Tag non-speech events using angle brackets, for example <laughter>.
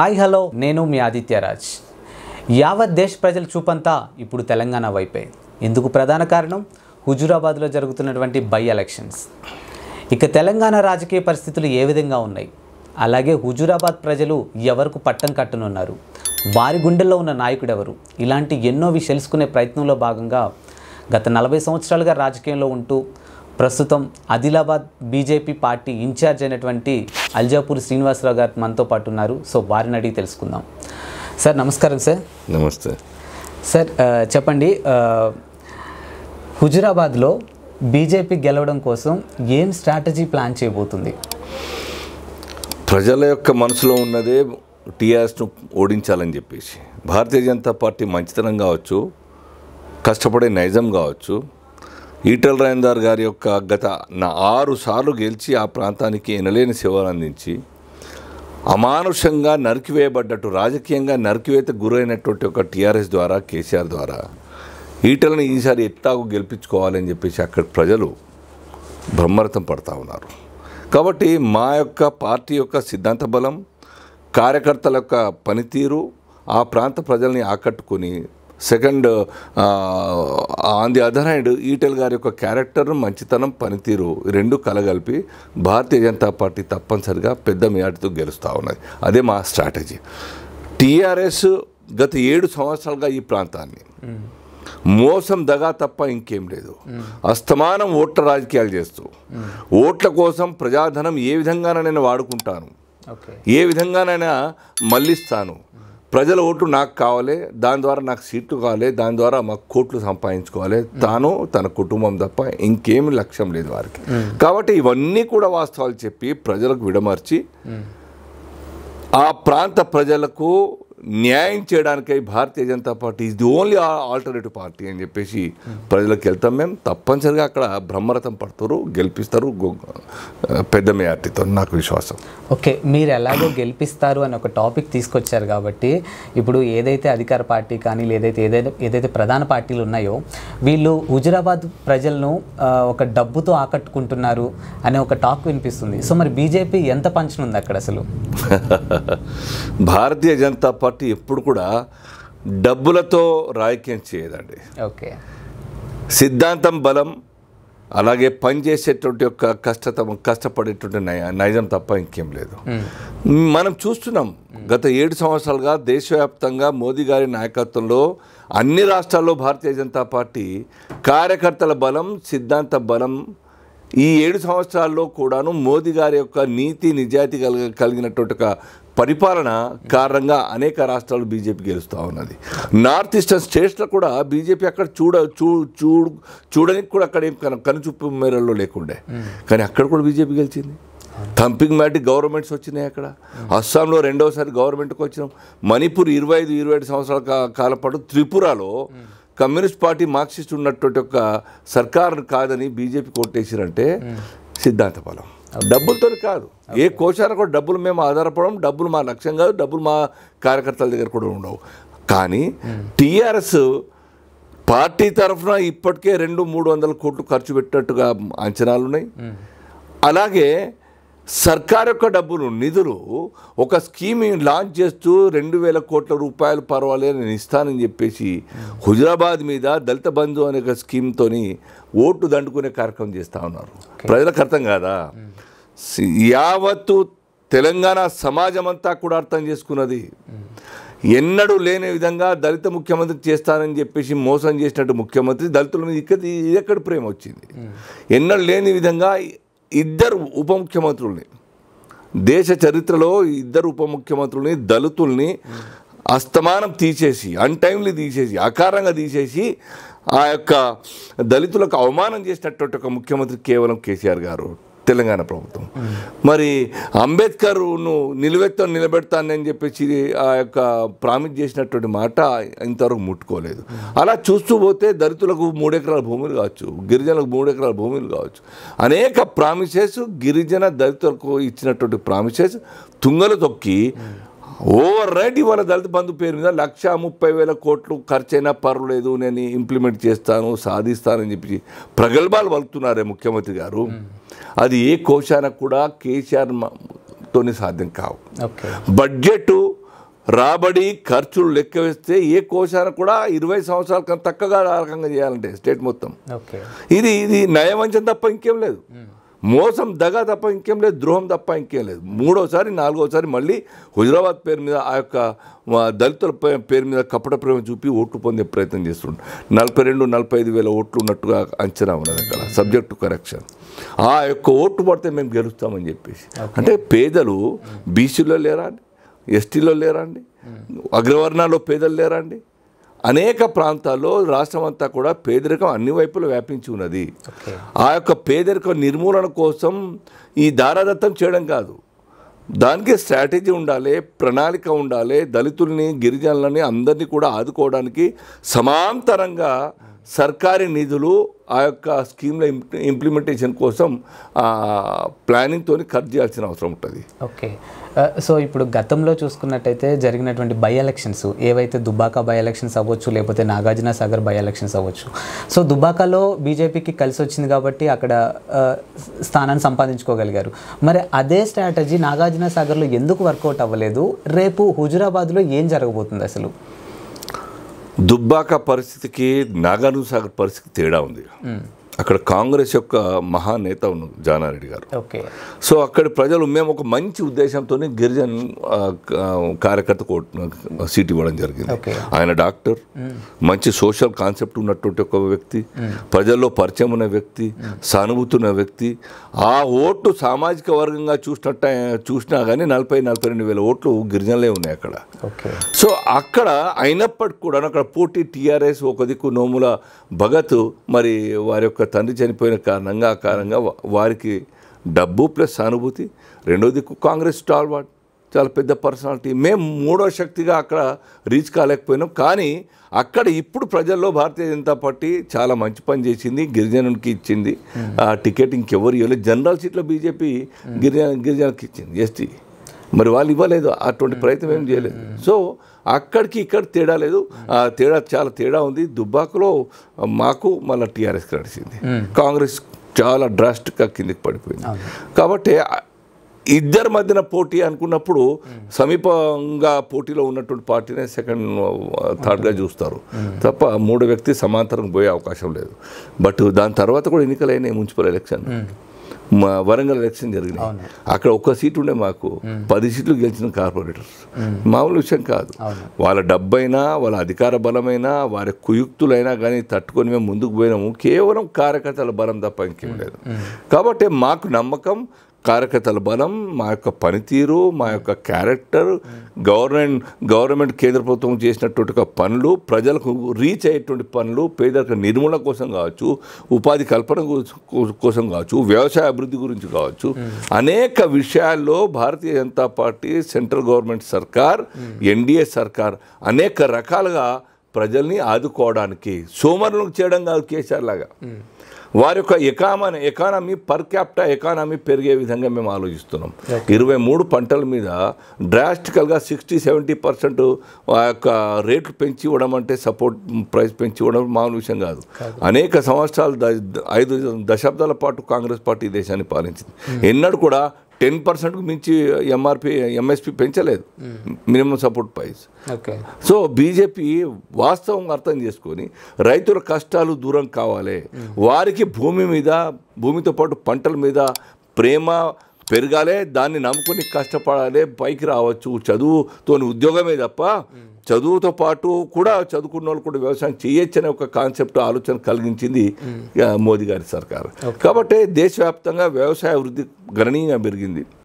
Hi hello నేను మీ ఆదిత్యరాజ్ యావత్ దేశ ప్రజల చూపంతా ఇప్పుడు తెలంగాణ వైపే ఇందుకు ప్రధాన కారణం హుజూరాబాద్లో జరుగుతున్నటువంటి బై ఎలక్షన్స్ ఇక తెలంగాణ రాజకీయ పరిస్థితులు ఏ విధంగా ఉన్నాయి అలాగే హుజూరాబాద్ ప్రజలు ఎవరకు పట్టం కట్టనున్నారు వారి గుండెల్లో ఉన్న నాయకుడు ఎవరు ఇలాంటి ఎన్నో విషయలుసుకునే ప్రయత్నంలో భాగంగా గత నలభై సంవత్సరాలుగా రాజకీయంలో ఉంటూ ప్రస్తుతం ఆదిలాబాద్ బీజేపీ పార్టీ ఇన్ఛార్జ్ అయినటువంటి అల్జాపూర్ శ్రీనివాసరావు గారు మనతో పాటు ఉన్నారు సో వారిని అడిగి తెలుసుకుందాం సార్ నమస్కారం సార్ నమస్తే సార్ చెప్పండి హుజురాబాద్లో బీజేపీ గెలవడం కోసం ఏం స్ట్రాటజీ ప్లాన్ చేయబోతుంది ప్రజల యొక్క మనసులో ఉన్నదే టీఆర్ఎస్ను ఓడించాలని చెప్పేసి భారతీయ జనతా పార్టీ మంచితనం కావచ్చు కష్టపడే నైజం కావచ్చు ఈటల రాయందార్ గారి యొక్క గత నా ఆరు సార్లు గెలిచి ఆ ప్రాంతానికి ఎనలేని సేవలు అందించి అమానుషంగా నరికివేయబడ్డట్టు రాజకీయంగా నరికివేత గురైనటువంటి ఒక టీఆర్ఎస్ ద్వారా కేసీఆర్ ద్వారా ఈటలను ఈసారి ఎత్తాకు గెలిపించుకోవాలని చెప్పేసి అక్కడ ప్రజలు బ్రహ్మరథం పడతా ఉన్నారు కాబట్టి మా యొక్క పార్టీ యొక్క సిద్ధాంత బలం కార్యకర్తల యొక్క పనితీరు ఆ ప్రాంత ప్రజల్ని ఆకట్టుకుని second on the other hand Etela గారి యొక్క క్యారెక్టర్ మంచితనం పనితీరు రెండు కలగలిపి భారతీయ జనతా పార్టీ తప్పనిసరిగా పెద్ద మేయాటితో గెలుస్తూ ఉన్నది అదే మా స్ట్రాటజీ టీఆర్ఎస్ గత ఏడు సంవత్సరాలుగా ఈ ప్రాంతాన్ని మోసం దగా తప్ప ఇంకేం లేదు అస్తమానం ఓట్ల రాజకీయాలు చేస్తూ ఓట్ల కోసం ప్రజాధనం ఏ విధంగానైనా వాడుకుంటాను ఏ విధంగానైనా మళ్ళిస్తాను ప్రజల ఓట్లు నాకు కావాలి దాని ద్వారా నాకు సీట్లు కావాలి దాని ద్వారా మాకు కోట్లు సంపాదించుకోవాలి తాను తన కుటుంబం తప్ప ఇంకేమి లక్ష్యం లేదు వారికి కాబట్టి ఇవన్నీ కూడా వాస్తవాలు చెప్పి ప్రజలకు విడమర్చి ఆ ప్రాంత ప్రజలకు న్యాయం చేయడానికై Bharatiya Janata party the only alternative party అని చెప్పేసి ప్రజలకు వెళ్తాం మేము తప్పనిసరిగా అక్కడ బ్రహ్మరథం పడతారు గెలిపిస్తారు పెద్ద మెజార్టీతో నాకు విశ్వాసం ఓకే మీరు ఎలాగో గెలిపిస్తారు అని ఒక టాపిక్ తీసుకొచ్చారు కాబట్టి ఇప్పుడు ఏదైతే అధికార పార్టీ కానీ లేదైతే ఏదైతే ఏదైతే ప్రధాన పార్టీలు ఉన్నాయో వీళ్ళు హుజురాబాద్ ప్రజలను ఒక డబ్బుతో ఆకట్టుకుంటున్నారు అనే ఒక టాక్ వినిపిస్తుంది సో మరి బీజేపీ ఎంత పంచనుంది అక్కడ అసలు <laughs> భారతీయ జనతా పార్టీ పార్టీ ఎప్పుడు కూడా డబ్బులతో రాజకీయం చేయదండి ఓకే సిద్ధాంతం బలం అలాగే పనిచేసేటువంటి యొక్క కష్టత కష్టపడేటువంటి నైజం తప్ప ఇంకేం లేదు మనం చూస్తున్నాం గత ఏడు సంవత్సరాలుగా దేశవ్యాప్తంగా మోదీ గారి నాయకత్వంలో అన్ని రాష్ట్రాల్లో భారతీయ జనతా పార్టీ కార్యకర్తల బలం సిద్ధాంత బలం ఈ ఏడు సంవత్సరాల్లో కూడాను మోదీ గారి యొక్క నీతి నిజాయితీ కలిగ కలిగినటువంటి ఒక పరిపాలన కారణంగా అనేక రాష్ట్రాలు బీజేపీ గెలుస్తూ ఉన్నది నార్త్ ఈస్టర్న్ స్టేట్స్లో కూడా బీజేపీ అక్కడ చూడ చూ చూడు చూడడానికి కూడా అక్కడ ఏం కనుచూపు మేరల్లో లేకుండే కానీ అక్కడ కూడా బీజేపీ గెలిచింది థంపింగ్ మ్యాటిక్ గవర్నమెంట్స్ వచ్చినాయి అక్కడ అస్సాంలో రెండవసారి గవర్నమెంట్కి వచ్చినాం మణిపూర్ ఇరవై ఐదు ఇరవై ఐదు సంవత్సరాల కాలపాటు త్రిపురలో కమ్యూనిస్ట్ పార్టీ మార్క్సిస్ట్ ఉన్నటువంటి ఒక సర్కార్ కాదని బీజేపీ కొట్టేసిరంటే సిద్ధాంత బలం డబ్బులతో కాదు ఏ కోశాన కూడా డబ్బులు మేము ఆధారపడడం డబ్బులు మా లక్ష్యం కాదు డబ్బులు మా కార్యకర్తల దగ్గర కూడా ఉండవు కానీ టీఆర్ఎస్ పార్టీ తరఫున ఇప్పటికే రెండు మూడు వందల కోట్లు ఖర్చు పెట్టినట్టుగా అంచనాలు ఉన్నాయి అలాగే సర్కార్ యొక్క డబ్బులు నిధులు ఒక స్కీమ్ లాంచ్ చేస్తూ రెండు వేల కోట్ల రూపాయలు పర్వాలేదు నేను ఇస్తానని చెప్పేసి హుజరాబాద్ మీద దళిత బంధు అనే ఒక స్కీమ్తో ఓటు దండుకునే కార్యక్రమం చేస్తూ ఉన్నారు ప్రజలకు అర్థం కాదా యావత్తు తెలంగాణ సమాజం అంతా కూడా అర్థం చేసుకున్నది ఎన్నడూ లేని విధంగా దళిత ముఖ్యమంత్రి చేస్తానని చెప్పేసి మోసం చేసినట్టు ముఖ్యమంత్రి దళితుల మీద ఇక్కడ ఇది ఎక్కడ ప్రేమ వచ్చింది ఎన్నడూ లేని విధంగా ఇద్దరు ఉప ముఖ్యమంత్రుల్ని దేశ చరిత్రలో ఇద్దరు ఉప ముఖ్యమంత్రుల్ని దళితుల్ని అస్తమానం తీసేసి అన్టైమ్లీ తీసేసి అకారంగా తీసేసి ఆ యొక్క దళితులకు అవమానం చేసేటట్టు ఒక ముఖ్యమంత్రి కేవలం కేసీఆర్ గారు తెలంగాణ ప్రభుత్వం మరి అంబేద్కర్ను నిలువెత్త నిలబెడతానని చెప్పేసి ఆ యొక్క ప్రామిస్ చేసినటువంటి మాట ఇంతవరకు ముట్టుకోలేదు అలా చూస్తూ పోతే దళితులకు మూడెకరాల భూములు కావచ్చు గిరిజనులకు మూడెకరాల భూములు కావచ్చు అనేక ప్రామిసెస్ గిరిజన దళితులకు ఇచ్చినటువంటి ప్రామిసెస్ తుంగలు తొక్కి ఓవర్ రైట్ ఇవాళ దళిత బంధు పేరు మీద లక్ష ముప్పై వేల కోట్లు ఖర్చైనా పర్వాలేదు నేను ఇంప్లిమెంట్ చేస్తాను సాధిస్తానని చెప్పి ప్రగల్భాలు వలుతున్నారే ముఖ్యమంత్రి గారు అది ఏ కోశాన కూడా కేసీఆర్ తోని సాధ్యం కావు బడ్జెట్ రాబడి ఖర్చులు లెక్క వేస్తే ఏ కోశాన కూడా ఇరవై సంవత్సరాల కన్నా తక్కువగా రకంగా చేయాలంటే స్టేట్ మొత్తం ఇది ఇది నయవంచం తప్ప ఇంకేం లేదు మోసం దగా తప్ప ఇంకేం లేదు ద్రోహం తప్ప ఇంకేం లేదు మూడోసారి నాలుగోసారి మళ్ళీ హుజరాబాద్ పేరు మీద ఆ యొక్క దళితుల పేరు మీద కపట ప్రేమ చూపి ఓట్లు పొందే ప్రయత్నం చేస్తుండ్రు నలభై రెండు నలభై ఐదు వేల ఓట్లు ఉన్నట్టుగా అంచనా ఉన్నది అక్కడ సబ్జెక్టు కరెక్షన్ ఆ యొక్క ఓట్లు పడితే మేము గెలుస్తామని చెప్పేసి అంటే పేదలు బీసీలో లేరా అండి ఎస్టీలో లేరా అండి అగ్రవర్ణాల్లో పేదలు లేరా అండి అనేక ప్రాంతాల్లో రాష్ట్రం అంతా కూడా పేదరికం అన్ని వైపులు వ్యాపించి ఉన్నది ఆ యొక్క పేదరికం నిర్మూలన కోసం ఈ దారాదత్తం చేయడం కాదు దానికి స్ట్రాటజీ ఉండాలి ప్రణాళిక ఉండాలి దళితుల్ని గిరిజనులని అందరినీ కూడా ఆదుకోవడానికి సమాంతరంగా సర్కారీ నిధులు ఆ యొక్క స్కీమ్ల ఇంప్లిమెంటేషన్ కోసం ప్లానింగ్తో ఖర్చు చేయాల్సిన అవసరం ఉంటుంది ఓకే సో ఇప్పుడు గతంలో చూసుకున్నట్టయితే జరిగినటువంటి బై ఎలక్షన్స్ ఏవైతే దుబ్బాక బై ఎలక్షన్స్ అవ్వచ్చు లేకపోతే నాగార్జున సాగర్ బై ఎలక్షన్స్ అవ్వచ్చు సో దుబ్బాకలో బీజేపీకి కలిసి వచ్చింది కాబట్టి అక్కడ స్థానాన్ని సంపాదించుకోగలిగారు మరి అదే స్ట్రాటజీ నాగార్జున సాగర్లో ఎందుకు వర్కౌట్ అవ్వలేదు రేపు హుజురాబాద్లో ఏం జరగబోతుంది అసలు దుబ్బాక పరిస్థితికి నాగాను సాగర్ పరిస్థితికి తేడా ఉంది అక్కడ కాంగ్రెస్ యొక్క మహానేత ఉన్నారు జానారెడ్డి గారు సో అక్కడ ప్రజలు మేము ఒక మంచి ఉద్దేశంతో గిరిజన్ కార్యకర్త సీట్ ఇవ్వడం జరిగింది ఆయన డాక్టర్ మంచి సోషల్ కాన్సెప్ట్ ఉన్నటువంటి ఒక వ్యక్తి ప్రజల్లో పరిచయం ఉన్న వ్యక్తి సానుభూతి ఉన్న వ్యక్తి ఆ ఓట్లు సామాజిక వర్గంగా చూసినట్ట చూసినా కానీ నలభై నలభై రెండు వేల ఓట్లు గిరిజనలే ఉన్నాయి అక్కడ సో అక్కడ అయినప్పటికి కూడా అక్కడ పోటీ టీఆర్ఎస్ ఒక దిక్కు నోముల భగత్ మరి వారి యొక్క తండ్రి చనిపోయిన కారణంగా ఆ కారణంగా వారికి డబ్బు ప్లస్ అనుభూతి రెండోది దిక్కు కాంగ్రెస్ స్టాల్వాట్ చాలా పెద్ద పర్సనాలిటీ మేము మూడో శక్తిగా అక్కడ రీచ్ కాలేకపోయినాం కానీ అక్కడ ఇప్పుడు ప్రజల్లో భారతీయ జనతా పార్టీ చాలా మంచి పని చేసింది గిరిజనునికి ఇచ్చింది ఆ టికెట్ ఇంకెవరు ఇవ్వలేదు జనరల్ సీట్లో బీజేపీ గిరిజన గిరిజనకి ఇచ్చింది ఎస్టీ మరి వాళ్ళు ఇవ్వలేదు అటువంటి ప్రయత్నం ఏం చేయలేదు సో అక్కడికి ఇక్కడ తేడా లేదు ఆ తేడా చాలా తేడా ఉంది దుబ్బాకలో మాకు మళ్ళీ టీఆర్ఎస్ నడిచింది కాంగ్రెస్ చాలా డ్రాస్టిక్గా కిందికి పడిపోయింది కాబట్టి ఇద్దరి మధ్యన పోటీ అనుకున్నప్పుడు సమీపంగా పోటీలో ఉన్నటువంటి పార్టీనే సెకండ్ థర్డ్గా చూస్తారు తప్ప మూడు వ్యక్తి సమాంతరం పోయే అవకాశం లేదు బట్ దాని తర్వాత కూడా ఎన్నికలైన మున్సిపల్ ఎలక్షన్ మా వరంగల్ ఎలక్షన్ జరిగినాయి అక్కడ ఒక్క సీట్ ఉండే మాకు పది సీట్లు గెలిచిన కార్పొరేటర్స్ మామూలు విషయం కాదు వాళ్ళ డబ్బైనా వాళ్ళ అధికార బలమైనా వారి కుయుక్తులైనా కానీ తట్టుకొని మేము ముందుకు పోయినాము కేవలం కార్యకర్తల బలం తప్ప ఇంకేం లేదు కాబట్టి మాకు నమ్మకం కార్యకర్తల బలం మా యొక్క పనితీరు మా యొక్క క్యారెక్టర్ గవర్నమెంట్ గవర్నమెంట్ కేంద్ర ప్రభుత్వం చేసినటువంటి పనులు ప్రజలకు రీచ్ అయ్యేటువంటి పనులు పేదరిక నిర్మూలన కోసం కావచ్చు ఉపాధి కల్పన కోసం కావచ్చు వ్యవసాయ అభివృద్ధి గురించి కావచ్చు అనేక విషయాల్లో Bharatiya Janata party central government సర్కార్ ఎన్డీఏ సర్కార్ అనేక రకాలుగా ప్రజల్ని ఆదుకోవడానికి సోమరులకు చేయడం కాదు కేసీఆర్ లాగా వారి యొక్క ఎకామన్ ఎకానమీ పర్ క్యాప్టా ఎకానమీ పెరిగే విధంగా మేము ఆలోచిస్తున్నాం ఇరవై మూడు పంటల మీద డ్రాస్టికల్గా సిక్స్టీ సెవెంటీ పర్సెంట్ ఆ యొక్క రేట్లు పెంచి ఇవ్వడం అంటే సపోర్ట్ ప్రైస్ పెంచి ఇవ్వడం మామూలు విషయం కాదు అనేక సంవత్సరాలు ఐదు దశాబ్దాల పాటు కాంగ్రెస్ పార్టీ దేశాన్ని పాలించింది hmm. ఎన్నడూ కూడా టెన్ పర్సెంట్కు మించి ఎంఆర్పి ఎంఎస్పి పెంచలేదు minimum support price so BJP వాస్తవం అర్థం చేసుకొని రైతుల కష్టాలు దూరం కావాలి వారికి భూమి మీద భూమితో పాటు పంటల మీద ప్రేమ పెరగాలి దాన్ని నమ్ముకొని కష్టపడాలి పైకి రావచ్చు చదువుతో ఉద్యోగమే తప్ప చదువుతో పాటు కూడా చదువుకున్న వాళ్ళు కూడా వ్యవసాయం చేయొచ్చనే ఒక కాన్సెప్ట్ ఆలోచన కలిగించింది మోదీ గారి సర్కారు కాబట్టి దేశవ్యాప్తంగా వ్యవసాయ అభివృద్ధి గణనీయంగా పెరిగింది